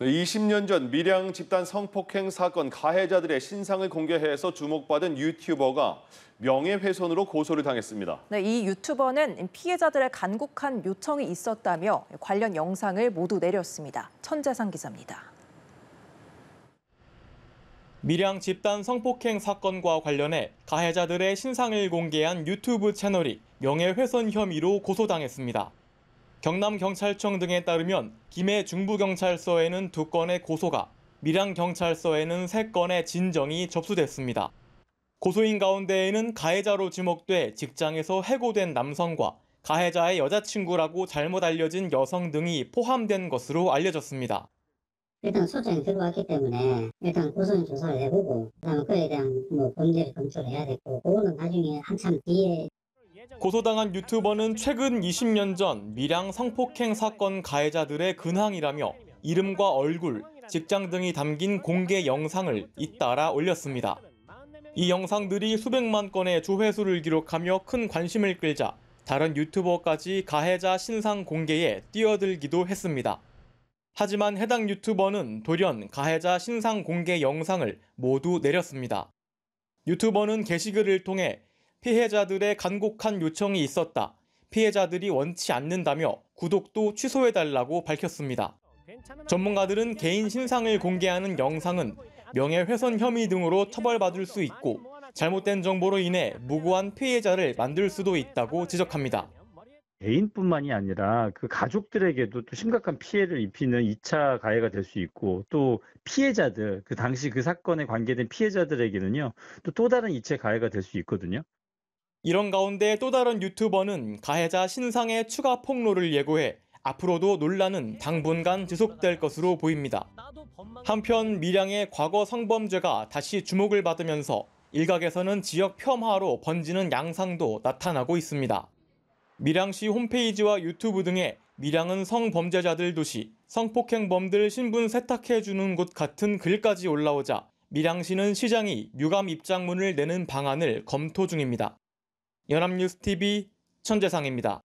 20년 전 밀양 집단 성폭행 사건 가해자들의 신상을 공개해서 주목받은 유튜버가 명예훼손으로 고소를 당했습니다. 네, 이 유튜버는 피해자들의 간곡한 요청이 있었다며 관련 영상을 모두 내렸습니다. 천재상 기자입니다. 밀양 집단 성폭행 사건과 관련해 가해자들의 신상을 공개한 유튜브 채널이 명예훼손 혐의로 고소당했습니다. 경남경찰청 등에 따르면 김해 중부경찰서에는 2건의 고소가, 밀양경찰서에는 3건의 진정이 접수됐습니다. 고소인 가운데에는 가해자로 지목돼 직장에서 해고된 남성과 가해자의 여자친구라고 잘못 알려진 여성 등이 포함된 것으로 알려졌습니다. 일단 소장이 들어왔기 때문에 일단 고소인 조사를 해보고 그다음에 그에 대한 뭐 범죄를 검토 해야 되고 그거는 나중에 한참 뒤에 고소당한 유튜버는 최근 20년 전 밀양 성폭행 사건 가해자들의 근황이라며 이름과 얼굴, 직장 등이 담긴 공개 영상을 잇따라 올렸습니다. 이 영상들이 수백만 건의 조회수를 기록하며 큰 관심을 끌자 다른 유튜버까지 가해자 신상 공개에 뛰어들기도 했습니다. 하지만 해당 유튜버는 돌연 가해자 신상 공개 영상을 모두 내렸습니다. 유튜버는 게시글을 통해 피해자들의 간곡한 요청이 있었다. 피해자들이 원치 않는다며 구독도 취소해달라고 밝혔습니다. 전문가들은 개인 신상을 공개하는 영상은 명예훼손 혐의 등으로 처벌받을 수 있고 잘못된 정보로 인해 무고한 피해자를 만들 수도 있다고 지적합니다. 개인뿐만이 아니라 그 가족들에게도 또 심각한 피해를 입히는 2차 가해가 될 수 있고 또 피해자들 그 당시 그 사건에 관계된 피해자들에게는요 또 또 다른 2차 가해가 될 수 있거든요. 이런 가운데 또 다른 유튜버는 가해자 신상의 추가 폭로를 예고해 앞으로도 논란은 당분간 지속될 것으로 보입니다. 한편 미량의 과거 성범죄가 다시 주목을 받으면서 일각에서는 지역 폄하로 번지는 양상도 나타나고 있습니다. 밀양시 홈페이지와 유튜브 등에 밀양은 성범죄자들 도시, 성폭행범들 신분 세탁해주는 곳 같은 글까지 올라오자 밀양시는 시장이 유감 입장문을 내는 방안을 검토 중입니다. 연합뉴스TV 천재상입니다.